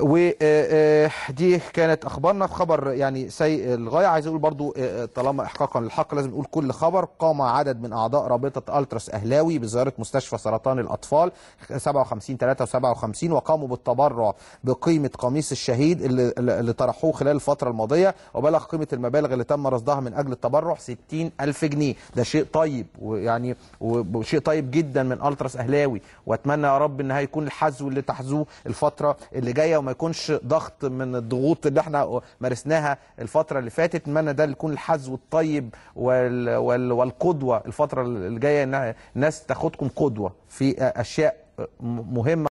ودي كانت اخبارنا في خبر يعني سيء للغايه عايز اقول برضو آه، آه، طالما احقاقا للحق لازم نقول كل خبر قام عدد من اعضاء رابطه التراس اهلاوي بزياره مستشفى سرطان الاطفال 57 53 وقاموا بالتبرع بقيمه قميص الشهيد اللي, طرحوه خلال الفتره الماضيه وبلغ قيمه المبالغ اللي تم رصدها من اجل التبرع 60 الف جنيه ده شيء طيب ويعني وشيء طيب جدا من التراس اهلاوي واتمنى يا رب ان هيكون الحذو اللي تحذوه الفتره اللي جايه وما يكونش ضغط من الضغوط اللي احنا مارسناها الفتره اللي فاتت نتمنى ده يكون الحزو الطيب وال وال والقدوه الفتره اللي جايه الناس تاخدكم قدوه في اشياء مهمه